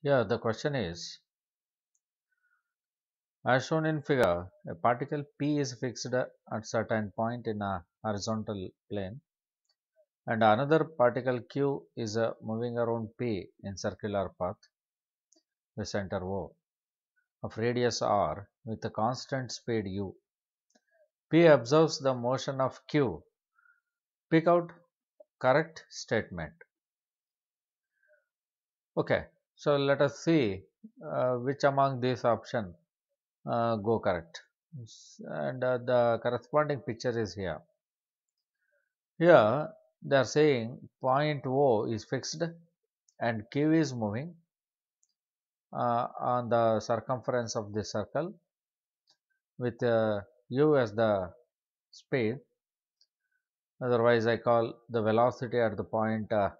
Yeah, the question is as shown in figure, a particle P is fixed at certain point in a horizontal plane and another particle Q is uh, moving around P in circular path the center O of radius r with a constant speed u. P observes the motion of q. Pick out correct statement. Okay, so, let us see uh, which among these option uh, go correct and uh, the corresponding picture is here. Here they are saying point O is fixed and Q is moving uh, on the circumference of the circle with uh, U as the speed otherwise I call the velocity at the point uh,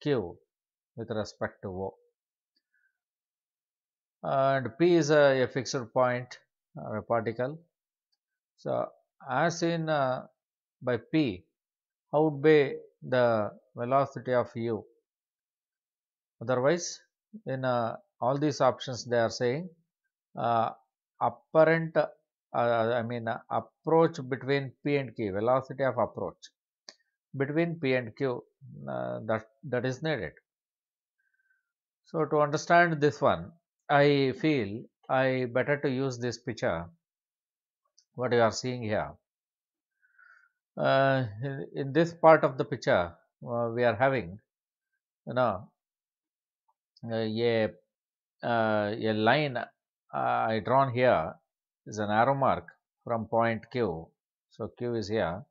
Q with respect to O and P is a, a fixed point or uh, a particle. So, as in uh, by P, how would be the velocity of u? Otherwise, in uh, all these options they are saying uh, apparent, uh, uh, I mean approach between P and Q, velocity of approach between P and Q that, that is needed. So, to understand this one, I feel I better to use this picture what you are seeing here. Uh, in, in this part of the picture uh, we are having you know a, a uh, line uh, I drawn here is an arrow mark from point Q. So, Q is here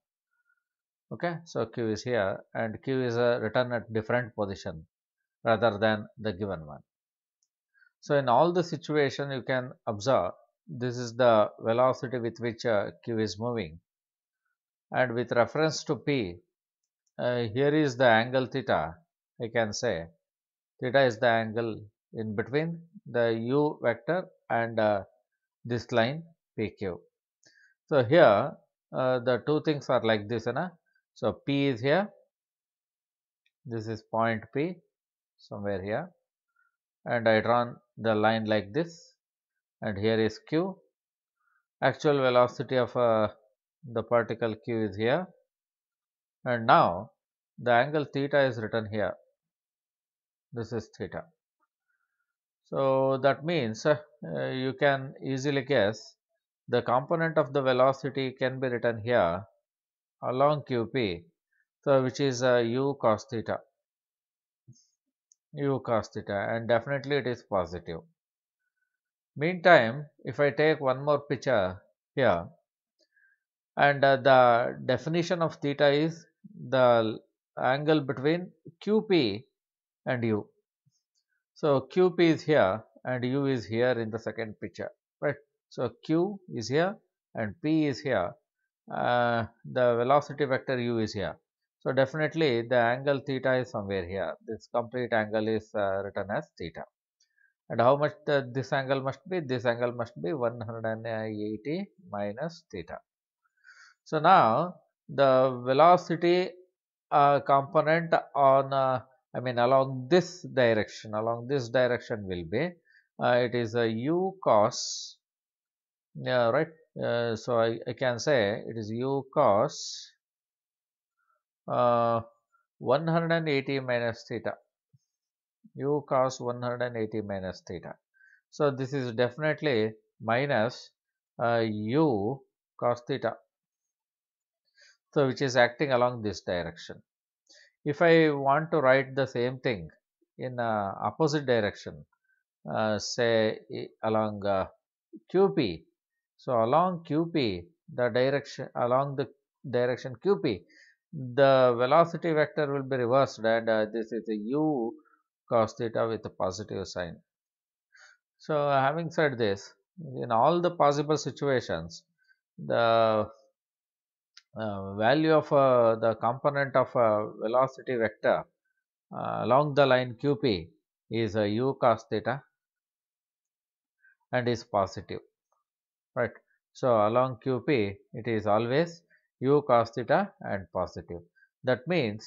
okay so q is here and q is uh, written at different position rather than the given one so, in all the situation you can observe this is the velocity with which uh, q is moving and with reference to p uh, here is the angle theta I can say theta is the angle in between the u vector and uh, this line pq. So, here uh, the two things are like this na? So, p is here this is point p somewhere here and I draw the line like this and here is q. Actual velocity of uh, the particle q is here and now the angle theta is written here. This is theta. So, that means uh, you can easily guess the component of the velocity can be written here along qp. So, which is uh, u cos theta u cos theta and definitely it is positive. Meantime, if I take one more picture here and uh, the definition of theta is the angle between QP and U. So, QP is here and U is here in the second picture right. So, Q is here and P is here, uh, the velocity vector U is here. So, definitely the angle theta is somewhere here. This complete angle is uh, written as theta. And how much the, this angle must be? This angle must be 180 minus theta. So, now the velocity uh, component on uh, I mean along this direction along this direction will be uh, it is a u cos yeah, right. Uh, so, I, I can say it is u cos uh, 180 minus theta u cos 180 minus theta. So, this is definitely minus uh, u cos theta. So, which is acting along this direction. If I want to write the same thing in uh, opposite direction, uh, say along uh, QP. So, along QP the direction along the direction QP the velocity vector will be reversed and uh, this is a u cos theta with a positive sign. So, having said this in all the possible situations the uh, value of uh, the component of a uh, velocity vector uh, along the line qp is a uh, cos theta and is positive right. So, along qp it is always u cos theta and positive. That means,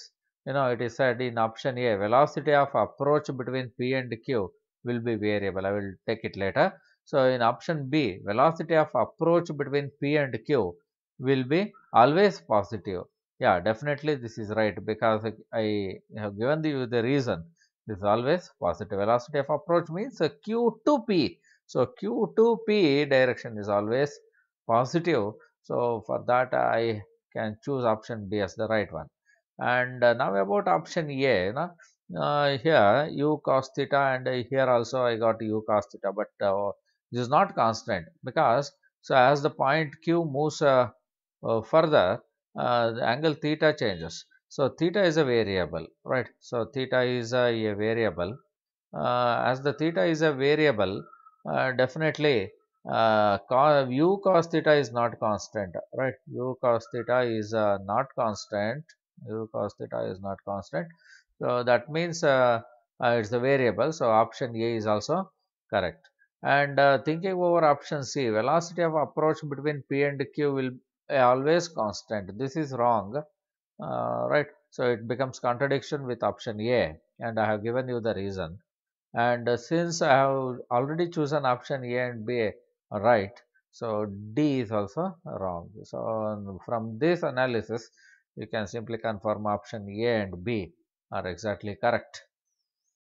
you know it is said in option A velocity of approach between P and Q will be variable. I will take it later. So, in option B velocity of approach between P and Q will be always positive. Yeah, definitely this is right because I have given you the reason. This is always positive. Velocity of approach means Q to P. So, Q to P direction is always positive so, for that I can choose option B as the right one. And uh, now about option A, na, uh, here u cos theta and uh, here also I got u cos theta, but uh, this is not constant because so as the point q moves uh, uh, further, the angle theta changes. So, theta is a variable, right. So, theta is a variable. as the theta is a variable, definitely uh, u cos theta is not constant right u cos theta is uh, not constant u cos theta is not constant so that means uh, uh it's a variable so option a is also correct and uh, thinking over option c velocity of approach between p and q will always constant this is wrong uh, right so it becomes contradiction with option a and i have given you the reason and since i have already chosen option a and b right. So, D is also wrong. So, from this analysis you can simply confirm option A and B are exactly correct.